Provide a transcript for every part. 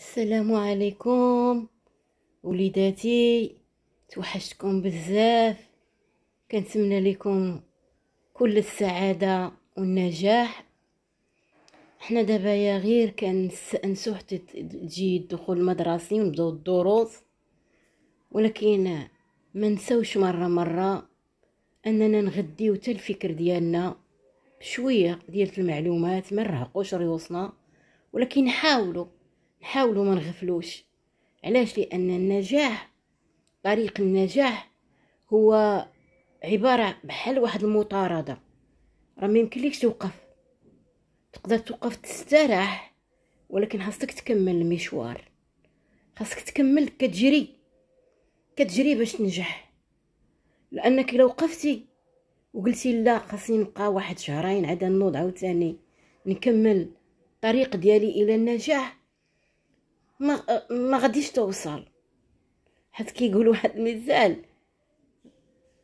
السلام عليكم وليداتي توحشتكم بزاف كنتمنى لكم كل السعاده والنجاح حنا دابا يا غير كنسأنسو حتى تجي الدخول المدرسي ونبداو الدروس ولكن ما نساوش مره مره اننا نغديو حتى الفكر ديالنا بشويه ديال المعلومات ما نرهقوش ريوسنا ولكن حاولوا نحاولوا ما نغفلوش علاش لان النجاح طريق النجاح هو عباره بحال واحد المطارده راه ما يمكنلكش توقف تقدر توقف تستراح ولكن خاصك تكمل المشوار خاصك تكمل كتجري كتجري باش تنجح لانك لو وقفتي وقلتي لا خاصني نبقى واحد شهرين عاد نوض عاوتاني نكمل الطريق ديالي الى النجاح ما ما غاديش توصل حيت كيقول واحد المثال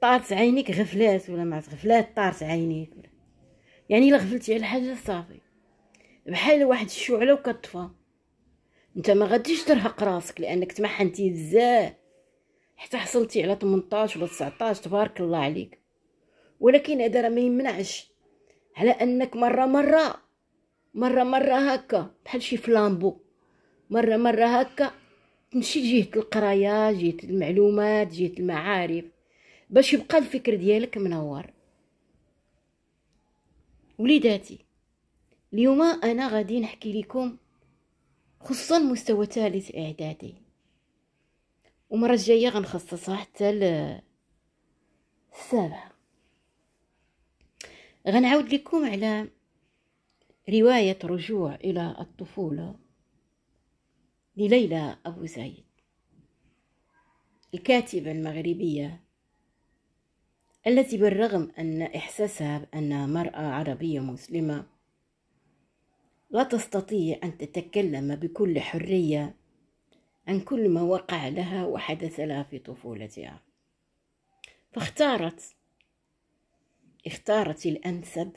طارت عينيك غفلات ولا ما غفلات طارت عينيك يعني الا غفلتي على حاجه صافي بحال واحد الشعله وكطفى انت ما غاديش ترهق راسك لانك تمحنتي بزاف حتى حصلتي على 18 ولا 19 تبارك الله عليك ولكن هذا راه ما يمنعش على انك مره مره مره مره هكا بحال شي فلامبو مرة مرة هكا تمشي جهة القراية جهة المعلومات جهة المعارف باش يبقى الفكر ديالك منور وليداتي اليوم انا غادي نحكي لكم خصوصا مستوى ثالث اعدادي ومرة الجاية غنخصصها حتى السابعة غنعاود لكم على رواية رجوع إلى الطفولة لليلى أبو زايد الكاتبة المغربية التي بالرغم أن إحساسها بأنها مرأة عربية مسلمة لا تستطيع أن تتكلم بكل حرية عن كل ما وقع لها وحدث لها في طفولتها فاختارت اختارت الأنسب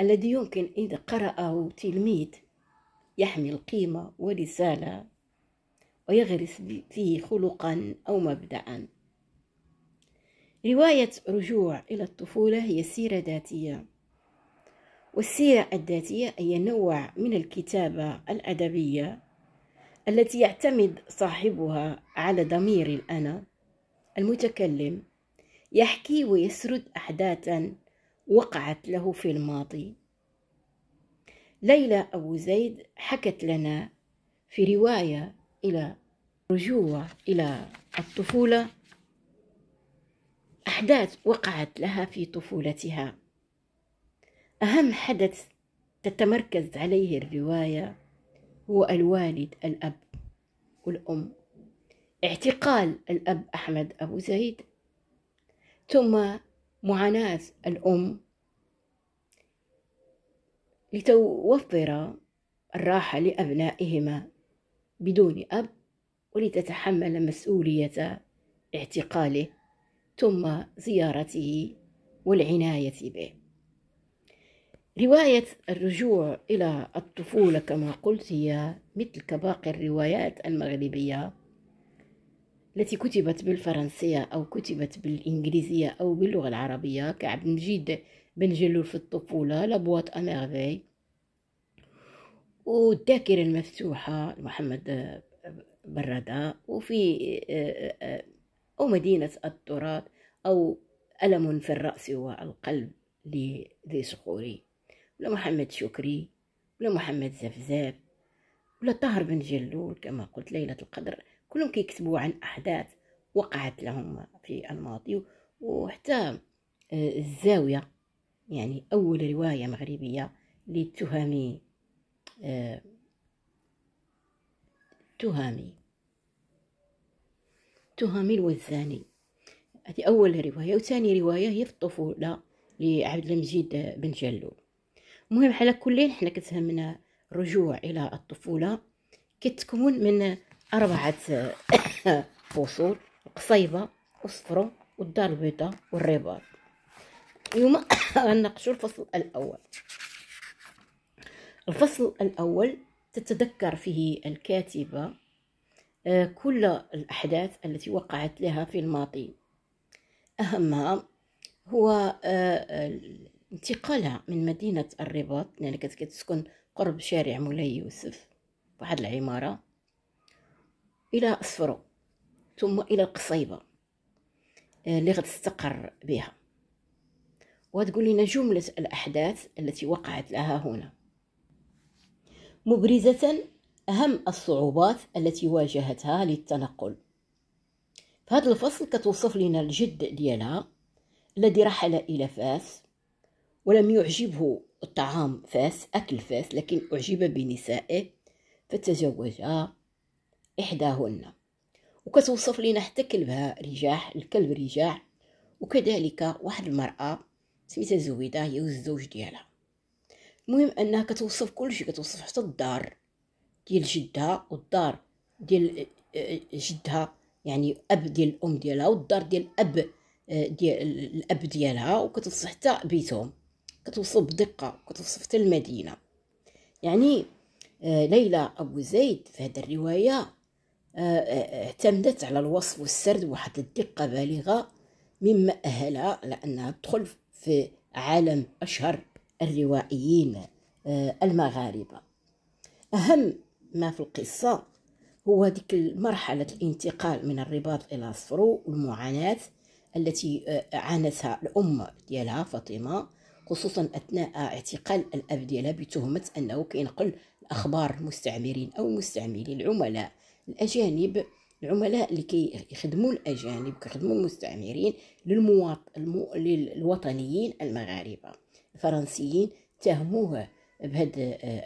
الذي يمكن إذا قرأه تلميذ يحمل قيمة ورسالة ويغرس فيه خلقا أو مبدأ رواية رجوع إلى الطفولة هي سيرة ذاتية والسيرة الذاتية هي نوع من الكتابة الأدبية التي يعتمد صاحبها على ضمير الأنا المتكلم يحكي ويسرد أحداثا وقعت له في الماضي ليلى أبو زيد حكت لنا في رواية إلى رجوع إلى الطفولة أحداث وقعت لها في طفولتها أهم حدث تتمركز عليه الرواية هو الوالد الأب والأم اعتقال الأب أحمد أبو زيد ثم معاناة الأم لتوفر الراحة لأبنائهما بدون أب ولتتحمل مسؤولية اعتقاله ثم زيارته والعناية به رواية الرجوع إلى الطفولة كما قلت هي مثل كباقي الروايات المغربية التي كتبت بالفرنسية أو كتبت بالإنجليزية أو باللغة العربية كعبد المجيد بن جلول في الطفولة لابوات أميرفي والذاكرة المفتوحة محمد برداء وفي أو مدينة التراث أو ألم في الرأس والقلب لذي صخوري ولا محمد شكري ولا محمد زفزاف ولا طاهر بن جلول كما قلت ليلة القدر كلهم كيكتبوا عن احداث وقعت لهم في الماضي وحتى آه، الزاويه يعني اول روايه مغربيه للتهامي آه، تهامي تهامي الوزاني هذه اول روايه وثاني روايه هي في الطفوله لعبد المجيد بن جلول المهم على كل حنا كتهمنا الرجوع الى الطفوله كتكون من أربعة فصول قصيبة والصفرو والدار البيضاء والرباط اليوم غنناقشو الفصل الأول الفصل الأول تتذكر فيه الكاتبة آه، كل الأحداث التي وقعت لها في الماضي أهمها هو آه، انتقالها من مدينة الرباط لأنها يعني كانت كتسكن قرب شارع مولاي يوسف واحد العمارة الى اصفرو ثم الى القصيبه آه، اللي غتستقر بها وتقول لنا جمله الاحداث التي وقعت لها هنا مبرزه اهم الصعوبات التي واجهتها للتنقل في هذا الفصل كتوصف لنا الجد ديالها الذي رحل الى فاس ولم يعجبه الطعام فاس اكل فاس لكن اعجب بنسائه فتزوجها إحداهن وكتوصف لنا حتى كلبها رجاح الكلب رجاح وكذلك واحد المرأة سميتها زويدة هي الزوج ديالها المهم أنها كتوصف كلشي كتوصف حتى الدار ديال جدها والدار ديال آه، آه، جدها يعني أب ديال الأم ديالها والدار ديال الأب آه، ديال الأب ديالها وكتوصف حتى بيتهم كتوصف بدقة كتوصف حتى المدينة يعني ليلى أبو زيد في هذه الرواية اعتمدت على الوصف والسرد واحد الدقة بالغة مما أهلها لأنها تدخل في عالم أشهر الروائيين آه، المغاربة أهم ما في القصة هو ديك مرحلة الانتقال من الرباط إلى الصرو والمعاناة التي آه، عانتها الأم ديالها فاطمة خصوصا أثناء اعتقال الأب ديالها بتهمة أنه كينقل الأخبار المستعمرين أو المستعمرين العملاء الأجانب العملاء اللي كي يخدموا الأجانب كيخدموا المستعمرين للمواط... المو... للوطنيين المغاربة الفرنسيين اتهموه بهذه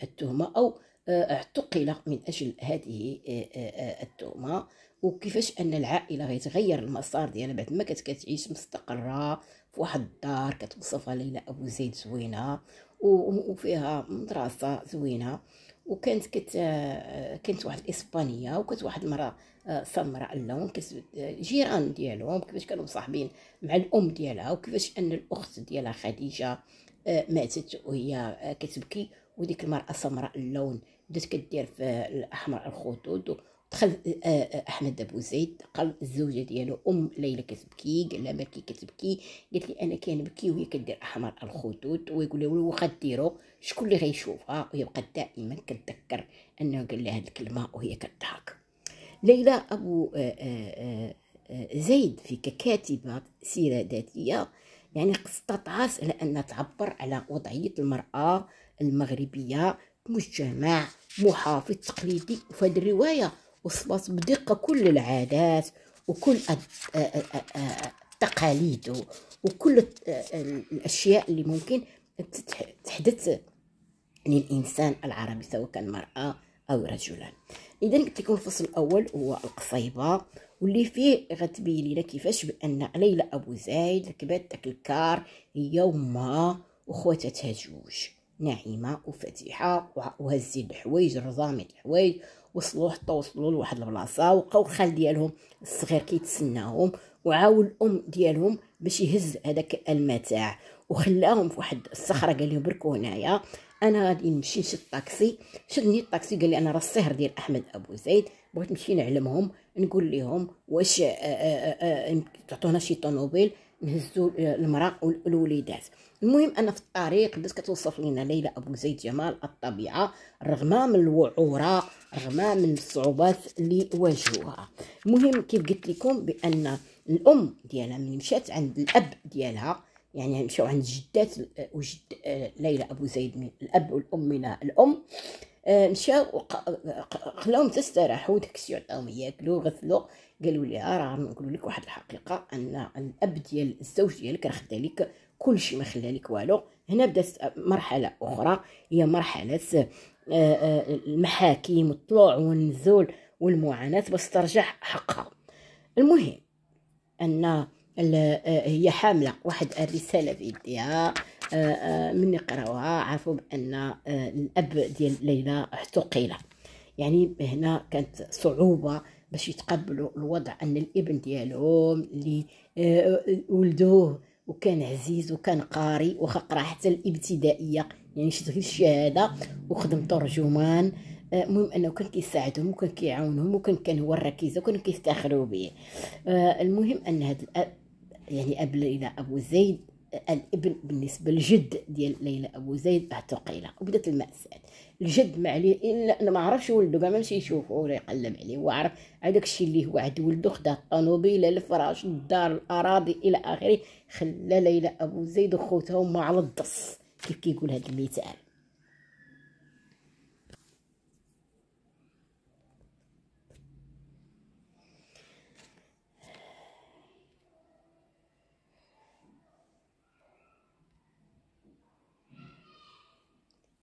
التهمة أو آه، اعتقل من أجل هذه آه، آه، التهمة وكيفاش ان العائله غيتغير المسار ديالها بعد ما كتعيش مستقره في واحد الدار كتوصفها ليلى ابو زيد زوينه وفيها مدرسه زوينه وكانت كت آه، كانت واحد الاسبانيه وكانت واحد المراه سمراء اللون آه، جيران ديالهم كيفاش كانوا مصاحبين مع الام ديالها وكيفاش ان الاخت ديالها خديجه آه، ماتت وهي كتبكي وديك المراه سمراء اللون بدات كدير في الاحمر الخدود دخل آه، آه، احمد ابو زيد قال الزوجه ديالو ام ليلى كتبكي قال لها مالكي كتبكي قالت لي انا كنبكي وهي كدير احمر الخدود ويقول لها واخا ديرو شكون اللي غيشوفها ويبقى دائما كتذكر انه قال لها هاد الكلمه وهي كتضحك ليلى ابو آه، زيد في ككاتبه سيره ذاتيه يعني قصت على انها تعبر على وضعيه المراه المغربيه مجتمع محافظ تقليدي وفي الروايه وثبت بدقة كل العادات وكل التقاليد وكل الأشياء اللي ممكن تحدث للإنسان العربي سواء كان مرأة أو رجلا إذا قلت لكم الفصل الأول هو القصيبة واللي فيه غتبين لينا كيفاش بأن ليلى أبو زايد ركبت داك الكار هي ومها وخواتاتها جوج ناعمه وفتيحه وهزي الحوايج رضامي الحوايج وصلوا حتى وصلوا لواحد البلاصه وبقاو الخال ديالهم الصغير كيتسناهم وعاون الام ديالهم باش يهز هذاك المتاع وخلاهم في واحد الصخره قال لهم بركوا هنايا انا غادي نمشي نشد الطاكسي شدني الطاكسي قال لي انا راه الصهر ديال احمد ابو زيد بغيت نمشي نعلمهم نقول لهم واش تعطونا شي طوموبيل نهزو المراه والوليدات المهم انا في الطريق بدات كتوصف لنا ليلى ابو زيد جمال الطبيعه رغم من الوعوره رغم من الصعوبات اللي واجهوها المهم كيف قلت لكم بان الام ديالها ملي مشات عند الاب ديالها يعني مشاو عند جدات وجد ليلى ابو زيد من الاب والام من الام آه، مشاو خلاهم تستراحوا داكشي عطاهم ياكلوا غسلوا قالوا لي آه، راه نقول لك واحد الحقيقه ان الاب ديال الزوج ديالك راه خدا لك كلشي ما خلى لك والو هنا بدات مرحله اخرى هي مرحله آه، آه، المحاكم والطلوع والنزول والمعاناه باش ترجع حقها المهم ان هي حامله واحد الرساله في يديها من يقراوها عرفوا بان الاب ديال ليلى اعتقل يعني هنا كانت صعوبه باش يتقبلوا الوضع ان الابن ديالهم اللي آه، ولدوه وكان عزيز وكان قاري قرا حتى الابتدائيه يعني شد غير الشهاده وخدم ترجمان آه، المهم انه كان كيساعدهم وكان كيعاونهم وكان كان هو الركيزه وكانوا كيفتخروا به آه، المهم ان هذا يعني اب الى ابو زيد الابن بالنسبه للجد ديال ليلى ابو زيد اعتقل وبدات الماساه الجد ما عليه الا انا ما عرفش ولده كاع ما مشى يشوفه ولا يقلب عليه هو عرف هذاك الشيء اللي هو عاد ولده خدا الطوموبيله الفراش الدار الاراضي الى اخره خلى ليلى ابو زيد وخوتهم هما على الدص كيف كيقول هذا المثال